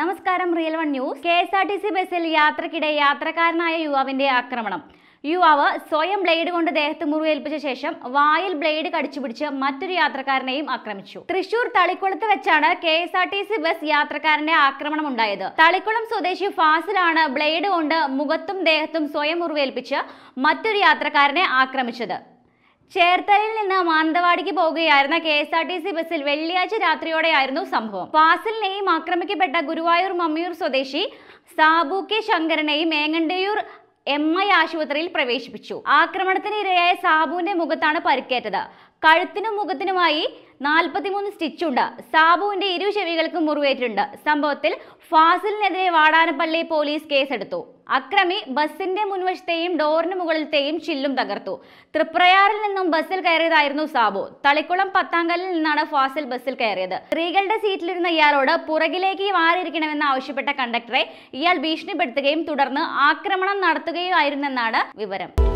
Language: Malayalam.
നമസ്കാരം Real One News K S R T C ബസ്സിൽ യാത്രക്കിടെ യാത്രക്കാരനായ യുവാവിന്റെ ആക്രമണം യുവാവ് സ്വയം ബ്ലേഡ് കൊണ്ട് ദേഹത്ത് മുറിവേൽപ്പിച്ച ശേഷം വായിൽ ബ്ലേഡ് കടിച്ചുപിടിച്ച് മറ്റൊരു യാത്രക്കാരനെയും ആക്രമിച്ചു തൃശൂർ തളിക്കുളത്ത് വെച്ചാണ് K S R T C bus യാത്രക്കാരന്റെ ആക്രമണം ഉണ്ടായത് തളിക്കുളം സ്വദേശി ഫാസിലാണ് ബ്ലേഡ് കൊണ്ട് മുഖത്തും ദേഹത്തും സ്വയം മുറിവേൽപ്പിച്ച് മറ്റൊരു യാത്രക്കാരനെ ആക്രമിച്ചത് ചേർത്തലയിൽ നിന്ന് മാനന്തവാടിക്ക് പോകുകയായിരുന്ന K S R T C ബസ്സിൽ വെള്ളിയാഴ്ച രാത്രിയോടെയായിരുന്നു സംഭവം ഫാസിലിനെയും ആക്രമിക്കപ്പെട്ട ഗുരുവായൂർ മമ്മിയൂർ സ്വദേശി സാബു കെ ശങ്കരനെയും ഏങ്ങണ്ടയൂർ എം ഐ ആശുപത്രിയിൽ പ്രവേശിപ്പിച്ചു ആക്രമണത്തിനിരയായ സാബുവിന്റെ മുഖത്താണ് പരിക്കേറ്റത് കഴുത്തിനും മുഖത്തിനുമായി നാൽപ്പത്തിമൂന്ന് സ്റ്റിച്ചുണ്ട് സാബുവിന്റെ ഇരു ചെവികൾക്കും മുറിവേറ്റുണ്ട് സംഭവത്തിൽ ഫാസിലിനെതിരെ വാടാനപ്പള്ളി പോലീസ് കേസെടുത്തു അക്രമി ബസിന്റെ മുൻവശത്തെയും ഡോറിന് മുകളിലത്തെയും ചില്ലും തകർത്തു തൃപ്രയാറിൽ നിന്നും ബസ്സിൽ കയറിയതായിരുന്നു സാബു തളിക്കുളം പത്താംകല്ലിൽ നിന്നാണ് ഫാസിൽ ബസ്സിൽ കയറിയത് സ്ത്രീകളുടെ സീറ്റിലിരുന്ന ഇയാളോട് പുറകിലേക്ക് മാറിയിരിക്കണമെന്ന് ആവശ്യപ്പെട്ട കണ്ടക്ടറെ ഇയാൾ ഭീഷണിപ്പെടുത്തുകയും തുടർന്ന് ആക്രമണം നടത്തുകയും വിവരം